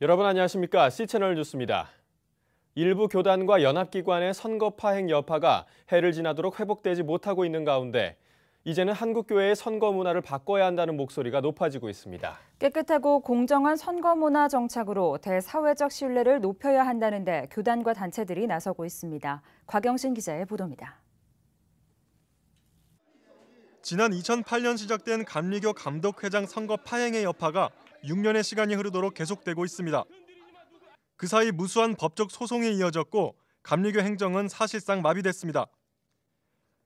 여러분 안녕하십니까? C채널 뉴스입니다. 일부 교단과 연합기관의 선거 파행 여파가 해를 지나도록 회복되지 못하고 있는 가운데 이제는 한국교회의 선거 문화를 바꿔야 한다는 목소리가 높아지고 있습니다. 깨끗하고 공정한 선거 문화 정착으로 대사회적 신뢰를 높여야 한다는데 교단과 단체들이 나서고 있습니다. 곽영신 기자의 보도입니다. 지난 2008년 시작된 감리교 감독회장 선거 파행의 여파가 6년의 시간이 흐르도록 계속되고 있습니다. 그 사이 무수한 법적 소송이 이어졌고 감리교 행정은 사실상 마비됐습니다.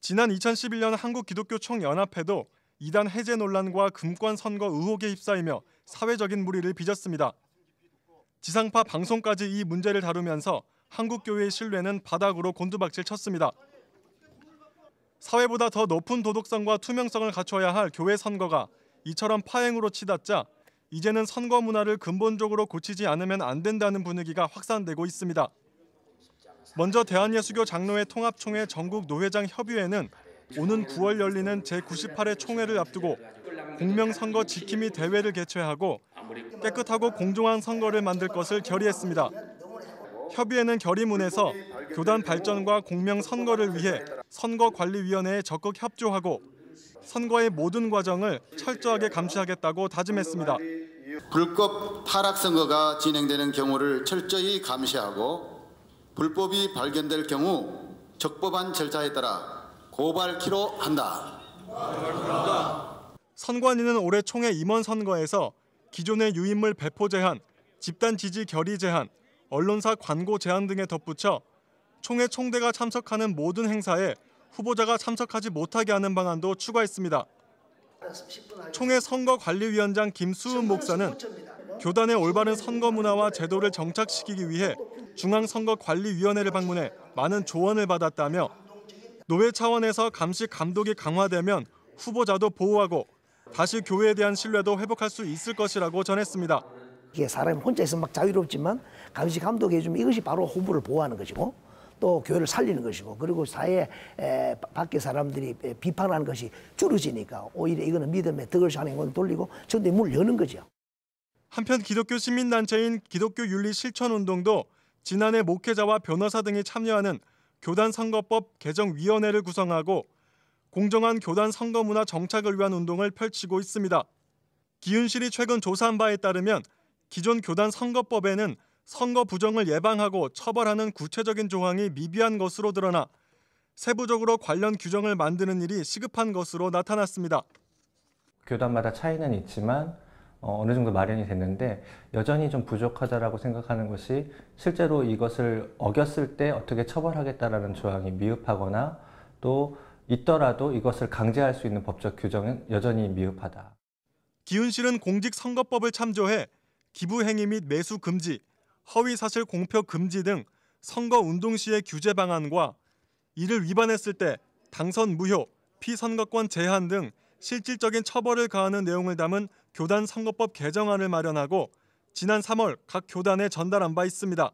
지난 2011년 한국기독교총연합회도 이단 해제 논란과 금권 선거 의혹에 휩싸이며 사회적인 무리를 빚었습니다. 지상파 방송까지 이 문제를 다루면서 한국 교회의 신뢰는 바닥으로 곤두박질 쳤습니다. 사회보다 더 높은 도덕성과 투명성을 갖춰야 할 교회 선거가 이처럼 파행으로 치닫자 이제는 선거 문화를 근본적으로 고치지 않으면 안 된다는 분위기가 확산되고 있습니다. 먼저 대한예수교 장로회 통합총회 전국 노회장 협의회는 오는 9월 열리는 제98회 총회를 앞두고 공명선거 지킴이 대회를 개최하고 깨끗하고 공정한 선거를 만들 것을 결의했습니다. 협의회는 결의문에서 교단 발전과 공명선거를 위해 선거관리위원회에 적극 협조하고 선거의 모든 과정을 철저하게 감시하겠다고 다짐했습니다. 불법 탈락 선거가 진행되는 경우를 철저히 감시하고 불법이 발견될 경우 적법한 절차에 따라 고발키로 한다. 선관위는 올해 총회 임원 선거에서 기존의 유인물 배포 제한, 집단 지지 결의 제한, 언론사 광고 제한 등에 덧붙여 총회 총대가 참석하는 모든 행사에 후보자가 참석하지 못하게 하는 방안도 추가했습니다. 총회 선거관리위원장 김수은 목사는 교단의 올바른 선거 문화와 제도를 정착시키기 위해 중앙선거관리위원회를 방문해 많은 조언을 받았다며 노회 차원에서 감시 감독이 강화되면 후보자도 보호하고 다시 교회에 대한 신뢰도 회복할 수 있을 것이라고 전했습니다. 이게 사람 이 혼자 있으면 막 자유롭지만 감시 감독이 좀 이것이 바로 후보를 보호하는 것이고 또 교회를 살리는 것이고 그리고 사회 에, 밖에 사람들이 비판하는 것이 줄어지니까 오히려 이거는 믿음의 덕을 사는 건 돌리고 전대 문 여는 거죠. 한편 기독교 시민단체인 기독교 윤리 실천운동도 지난해 목회자와 변호사 등이 참여하는 교단 선거법 개정위원회를 구성하고 공정한 교단 선거 문화 정착을 위한 운동을 펼치고 있습니다. 기윤실이 최근 조사한 바에 따르면 기존 교단 선거법에는 선거 부정을 예방하고 처벌하는 구체적인 조항이 미비한 것으로 드러나 세부적으로 관련 규정을 만드는 일이 시급한 것으로 나타났습니다. 교단마다 차이는 있지만 어, 어느 정도 마련이 됐는데 여전히 좀 부족하다라고 생각하는 것이 실제로 이것을 어겼을 때 어떻게 처벌하겠다라는 조항이 미흡하거나 또 있더라도 이것을 강제할 수 있는 법적 규정은 여전히 미흡하다. 기훈실은 공직선거법을 참조해 기부 행위 및 매수 금지, 허위 사실 공표 금지 등 선거 운동 시의 규제 방안과 이를 위반했을 때 당선 무효, 피선거권 제한 등 실질적인 처벌을 가하는 내용을 담은 교단 선거법 개정안을 마련하고 지난 3월 각 교단에 전달한 바 있습니다.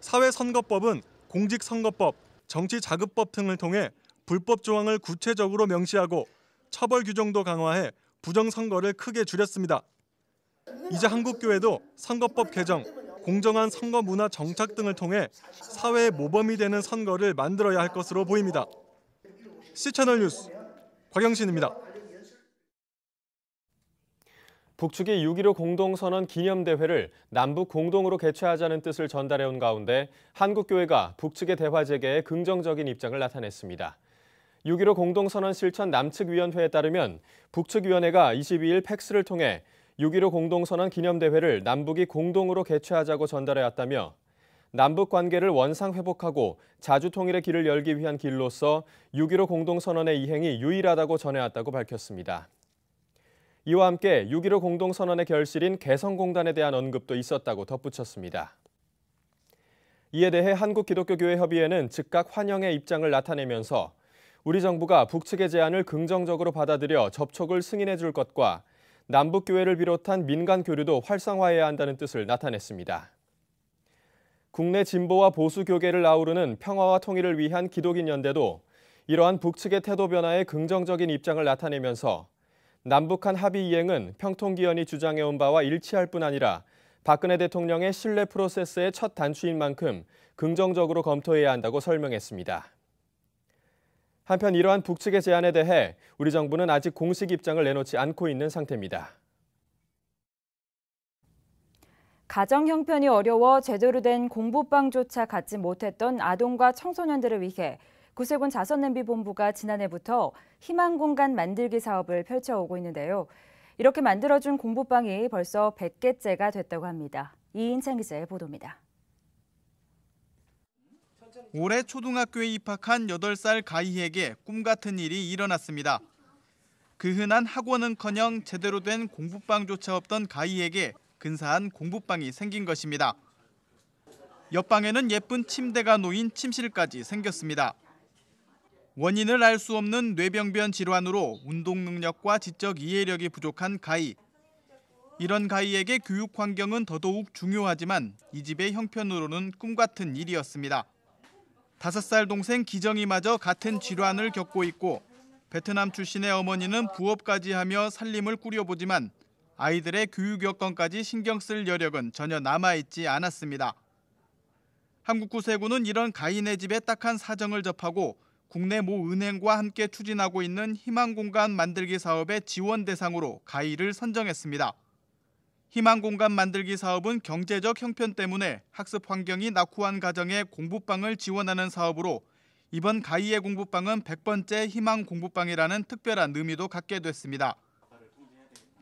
사회선거법은 공직선거법, 정치자금법 등을 통해 불법 조항을 구체적으로 명시하고 처벌 규정도 강화해 부정선거를 크게 줄였습니다. 이제 한국교회도 선거법 개정, 공정한 선거 문화 정착 등을 통해 사회의 모범이 되는 선거를 만들어야 할 것으로 보입니다. 시채널 뉴스 곽영신입니다. 북측이 6.15 공동선언 기념대회를 남북 공동으로 개최하자는 뜻을 전달해온 가운데 한국교회가 북측의 대화 재개에 긍정적인 입장을 나타냈습니다. 6.15 공동선언 실천 남측위원회에 따르면 북측위원회가 22일 팩스를 통해 6.15 공동선언 기념대회를 남북이 공동으로 개최하자고 전달해왔다며 남북 관계를 원상 회복하고 자주 통일의 길을 열기 위한 길로서 6.15 공동선언의 이행이 유일하다고 전해왔다고 밝혔습니다. 이와 함께 6.15 공동선언의 결실인 개성공단에 대한 언급도 있었다고 덧붙였습니다. 이에 대해 한국기독교교회협의회는 즉각 환영의 입장을 나타내면서 우리 정부가 북측의 제안을 긍정적으로 받아들여 접촉을 승인해 줄 것과 남북교회를 비롯한 민간 교류도 활성화해야 한다는 뜻을 나타냈습니다. 국내 진보와 보수 교계를 아우르는 평화와 통일을 위한 기독인 연대도 이러한 북측의 태도 변화에 긍정적인 입장을 나타내면서 남북한 합의 이행은 평통기연이 주장해온 바와 일치할 뿐 아니라 박근혜 대통령의 신뢰 프로세스의 첫 단추인 만큼 긍정적으로 검토해야 한다고 설명했습니다. 한편 이러한 북측의 제안에 대해 우리 정부는 아직 공식 입장을 내놓지 않고 있는 상태입니다. 가정 형편이 어려워 제대로 된 공부방조차 갖지 못했던 아동과 청소년들을 위해 구세군 자선냄비본부가 지난해부터 희망공간 만들기 사업을 펼쳐오고 있는데요. 이렇게 만들어준 공부방이 벌써 100개째가 됐다고 합니다. 이인창 기자의 보도입니다. 올해 초등학교에 입학한 8살 가희에게 꿈 같은 일이 일어났습니다. 그 흔한 학원은커녕 제대로 된 공부방조차 없던 가희에게 근사한 공부방이 생긴 것입니다. 옆방에는 예쁜 침대가 놓인 침실까지 생겼습니다. 원인을 알 수 없는 뇌병변 질환으로 운동 능력과 지적 이해력이 부족한 가희. 이런 가희에게 교육 환경은 더더욱 중요하지만 이 집의 형편으로는 꿈 같은 일이었습니다. 5살 동생 기정이마저 같은 질환을 겪고 있고 베트남 출신의 어머니는 부업까지 하며 살림을 꾸려보지만 아이들의 교육 여건까지 신경 쓸 여력은 전혀 남아있지 않았습니다. 한국구세군은 이런 가인의 집에 딱한 사정을 접하고 국내 모 은행과 함께 추진하고 있는 희망공간 만들기 사업의 지원 대상으로 가이를 선정했습니다. 희망 공간 만들기 사업은 경제적 형편 때문에 학습 환경이 낙후한 가정의 공부방을 지원하는 사업으로 이번 가이의 공부방은 100번째 희망 공부방이라는 특별한 의미도 갖게 됐습니다.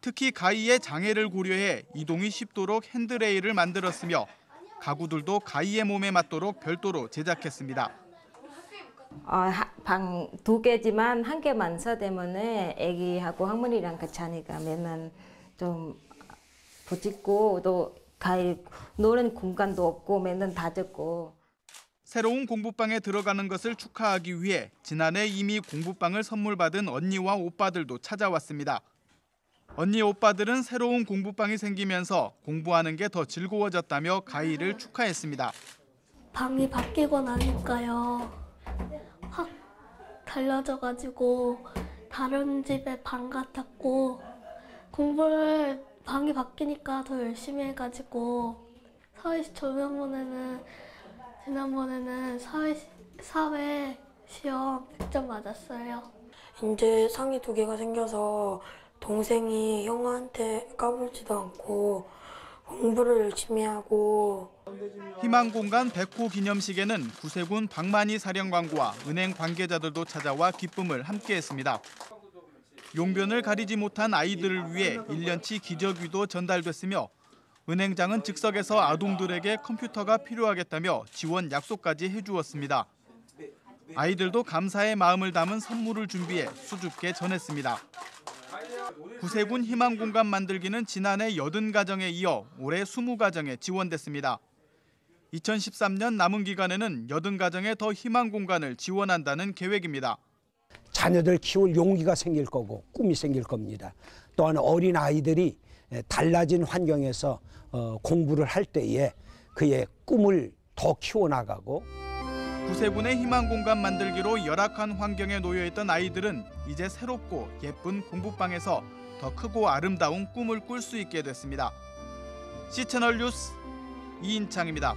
특히 가이의 장애를 고려해 이동이 쉽도록 핸드레일을 만들었으며 가구들도 가이의 몸에 맞도록 별도로 제작했습니다. 어, 방두 개지만 한 개만 써대면은 애기하고 학문이랑 같이 하니까 맨날 좀 고집고 뭐 또 가일 노는 공간도 없고 맨날 다 듣고. 새로운 공부방에 들어가는 것을 축하하기 위해 지난해 이미 공부방을 선물 받은 언니와 오빠들도 찾아왔습니다. 언니 오빠들은 새로운 공부방이 생기면서 공부하는 게 더 즐거워졌다며 가희를 축하했습니다. 방이 바뀌고 나니까요. 확 달라져가지고 다른 집의 방 같았고 공부를 방이 바뀌니까 더 열심히 해가지고 사회시 조명번에는 지난번에는 사회 사회 시험 100점 맞았어요. 이제 상이 두 개가 생겨서 동생이 형한테 까불지도 않고 공부를 열심히 하고 희망공간 백호 기념식에는 구세군 박만희 사령관과 은행 관계자들도 찾아와 기쁨을 함께했습니다. 용변을 가리지 못한 아이들을 위해 1년치 기저귀도 전달됐으며 은행장은 즉석에서 아동들에게 컴퓨터가 필요하겠다며 지원 약속까지 해주었습니다. 아이들도 감사의 마음을 담은 선물을 준비해 수줍게 전했습니다. 구세군 희망공간 만들기는 지난해 80가정에 이어 올해 20가정에 지원됐습니다. 2013년 남은 기간에는 80가정에 더 희망공간을 지원한다는 계획입니다. 자녀들 키울 용기가 생길 거고 꿈이 생길 겁니다. 또한 어린 아이들이 달라진 환경에서 어, 공부를 할 때에 그의 꿈을 더 키워나가고 구세군의 희망 공간 만들기로 열악한 환경에 놓여있던 아이들은 이제 새롭고 예쁜 공부방에서 더 크고 아름다운 꿈을 꿀 수 있게 됐습니다. 시채널 뉴스 이인창입니다.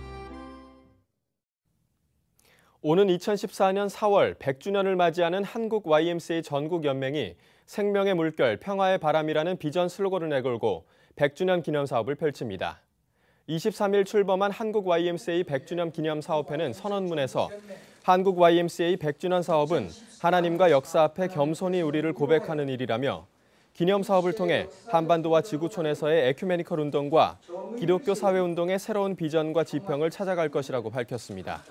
오는 2014년 4월 100주년을 맞이하는 한국 YMCA 전국연맹이 생명의 물결, 평화의 바람이라는 비전 슬로건을 내걸고 100주년 기념사업을 펼칩니다. 23일 출범한 한국 YMCA 100주년 기념사업회는 선언문에서 한국 YMCA 100주년 사업은 하나님과 역사 앞에 겸손히 우리를 고백하는 일이라며 기념사업을 통해 한반도와 지구촌에서의 에큐메니컬 운동과 기독교 사회운동의 새로운 비전과 지평을 찾아갈 것이라고 밝혔습니다.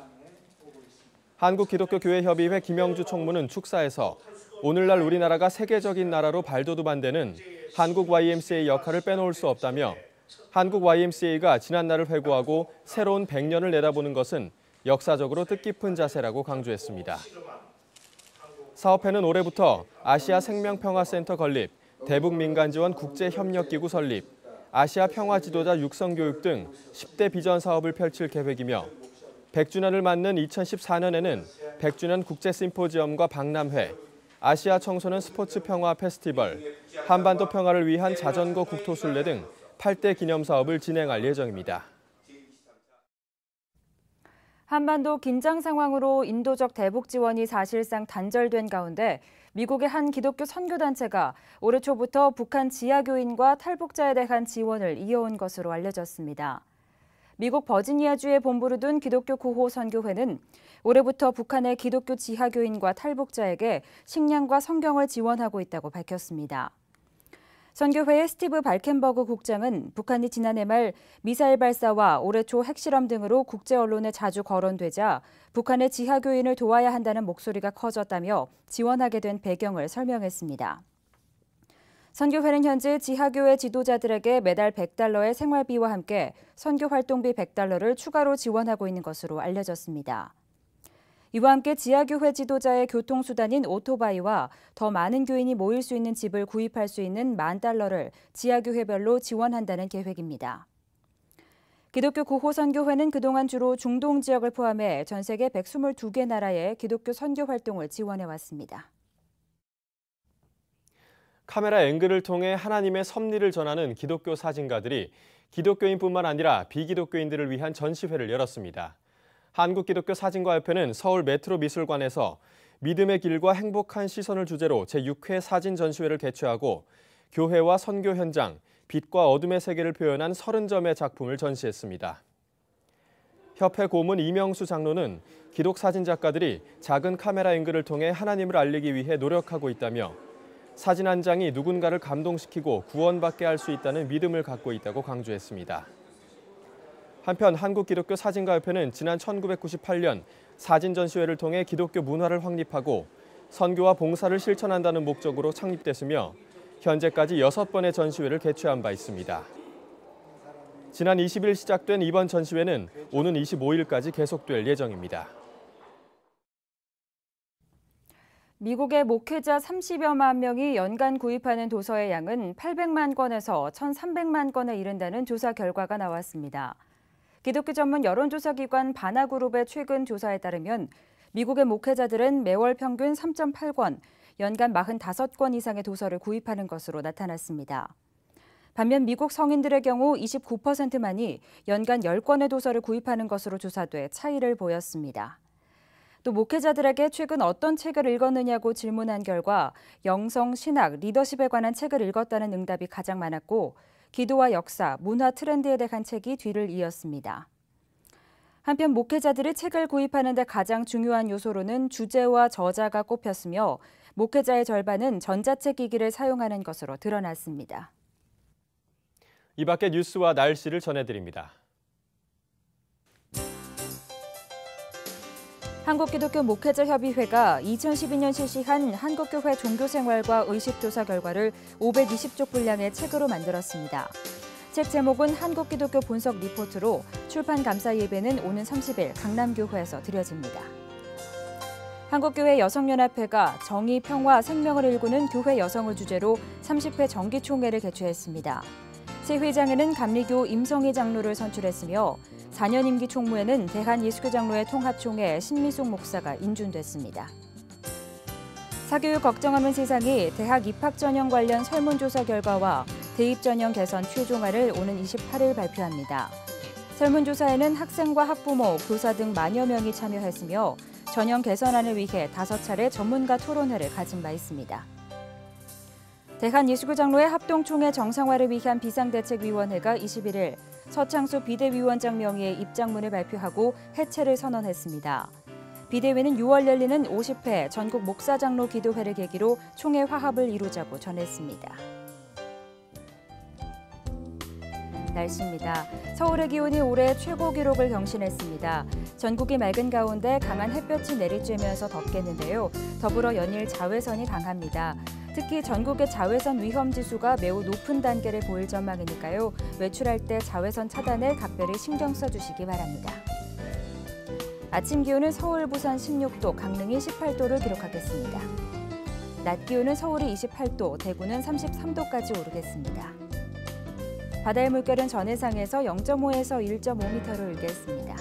한국기독교교회협의회 김영주 총무는 축사에서 오늘날 우리나라가 세계적인 나라로 발돋움한데는 한국 YMCA 역할을 빼놓을 수 없다며 한국 YMCA가 지난 날을 회고하고 새로운 100년을 내다보는 것은 역사적으로 뜻깊은 자세라고 강조했습니다. 사업회는 올해부터 아시아 생명평화센터 건립, 대북 민간지원 국제협력기구 설립, 아시아 평화지도자 육성교육 등 10대 비전 사업을 펼칠 계획이며 백0 0주년을 맞는 2014년에는 백0 0주년 국제 심포지엄과 박람회, 아시아 청소년 스포츠 평화 페스티벌, 한반도 평화를 위한 자전거 국토순례 등 8대 기념 사업을 진행할 예정입니다. 한반도 긴장 상황으로 인도적 대북 지원이 사실상 단절된 가운데 미국의 한 기독교 선교단체가 올해 초부터 북한 지하교인과 탈북자에 대한 지원을 이어온 것으로 알려졌습니다. 미국 버지니아주에 본부를 둔 기독교 구호 선교회는 올해부터 북한의 기독교 지하교인과 탈북자에게 식량과 성경을 지원하고 있다고 밝혔습니다. 선교회의 스티브 발켄버그 국장은 북한이 지난해 말 미사일 발사와 올해 초 핵실험 등으로 국제 언론에 자주 거론되자 북한의 지하교인을 도와야 한다는 목소리가 커졌다며 지원하게 된 배경을 설명했습니다. 선교회는 현재 지하교회 지도자들에게 매달 100달러의 생활비와 함께 선교 활동비 100달러를 추가로 지원하고 있는 것으로 알려졌습니다. 이와 함께 지하교회 지도자의 교통수단인 오토바이와 더 많은 교인이 모일 수 있는 집을 구입할 수 있는 만 달러를 지하교회별로 지원한다는 계획입니다. 기독교 구호 선교회는 그동안 주로 중동 지역을 포함해 전 세계 122개 나라의 기독교 선교 활동을 지원해 왔습니다. 카메라 앵글을 통해 하나님의 섭리를 전하는 기독교 사진가들이 기독교인뿐만 아니라 비기독교인들을 위한 전시회를 열었습니다. 한국기독교 사진가협회는 서울 메트로 미술관에서 믿음의 길과 행복한 시선을 주제로 제6회 사진 전시회를 개최하고 교회와 선교 현장, 빛과 어둠의 세계를 표현한 30점의 작품을 전시했습니다. 협회 고문 이명수 장로는 기독 사진 작가들이 작은 카메라 앵글을 통해 하나님을 알리기 위해 노력하고 있다며 사진 한 장이 누군가를 감동시키고 구원받게 할 수 있다는 믿음을 갖고 있다고 강조했습니다. 한편 한국기독교 사진가협회는 지난 1998년 사진 전시회를 통해 기독교 문화를 확립하고 선교와 봉사를 실천한다는 목적으로 창립됐으며 현재까지 6번의 전시회를 개최한 바 있습니다. 지난 20일 시작된 이번 전시회는 오는 25일까지 계속될 예정입니다. 미국의 목회자 30여만 명이 연간 구입하는 도서의 양은 800만 권에서 1,300만 권에 이른다는 조사 결과가 나왔습니다. 기독교 전문 여론조사기관 바나그룹의 최근 조사에 따르면 미국의 목회자들은 매월 평균 3.8권, 연간 45권 이상의 도서를 구입하는 것으로 나타났습니다. 반면 미국 성인들의 경우 29%만이 연간 10권의 도서를 구입하는 것으로 조사돼 차이를 보였습니다. 또 목회자들에게 최근 어떤 책을 읽었느냐고 질문한 결과 영성, 신학, 리더십에 관한 책을 읽었다는 응답이 가장 많았고 기도와 역사, 문화 트렌드에 대한 책이 뒤를 이었습니다. 한편 목회자들이 책을 구입하는 데 가장 중요한 요소로는 주제와 저자가 꼽혔으며 목회자의 절반은 전자책 기기를 사용하는 것으로 드러났습니다. 이 밖의 뉴스와 날씨를 전해드립니다. 한국기독교 목회자협의회가 2012년 실시한 한국교회 종교생활과 의식조사 결과를 520쪽 분량의 책으로 만들었습니다. 책 제목은 한국기독교 본석 리포트로 출판 감사 예배는 오는 30일 강남교회에서 드려집니다. 한국교회 여성연합회가 정의, 평화, 생명을 일구는 교회 여성을 주제로 30회 정기총회를 개최했습니다. 새 회장에는 감리교 임성희 장로를 선출했으며 4년 임기 총무에는 대한예수교장로의 통합총회 신미숙 목사가 인준됐습니다. 사교육 걱정하는 세상이 대학 입학 전형 관련 설문조사 결과와 대입 전형 개선 최종화를 오는 28일 발표합니다. 설문조사에는 학생과 학부모, 교사 등 만여 명이 참여했으며 전형 개선안을 위해 다섯 차례 전문가 토론회를 가진 바 있습니다. 대한예수교장로의 합동총회 정상화를 위한 비상대책위원회가 21일 서창수 비대위원장 명의의 입장문을 발표하고 해체를 선언했습니다. 비대위는 6월 열리는 50회 전국 목사장로 기도회를 계기로 총회 화합을 이루자고 전했습니다. 날씨입니다. 서울의 기온이 올해 최고 기록을 경신했습니다. 전국이 맑은 가운데 강한 햇볕이 내리쬐면서 덥겠는데요. 더불어 연일 자외선이 강합니다. 특히 전국의 자외선 위험 지수가 매우 높은 단계를 보일 전망이니까요. 외출할 때 자외선 차단에 각별히 신경 써주시기 바랍니다. 아침 기온은 서울, 부산 16도, 강릉이 18도를 기록하겠습니다. 낮 기온은 서울이 28도, 대구는 33도까지 오르겠습니다. 바다의 물결은 전해상에서 0.5에서 1.5m로 일겠습니다.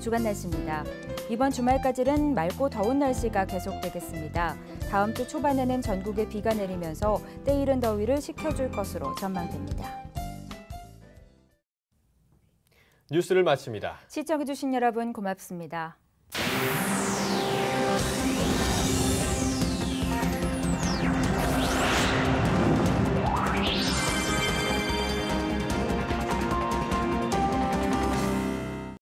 주간 날씨입니다. 이번 주말까지는 맑고 더운 날씨가 계속되겠습니다. 다음 주 초반에는 전국에 비가 내리면서 때이른 더위를 식혀줄 것으로 전망됩니다. 뉴스를 마칩니다. 시청해주신 여러분 고맙습니다.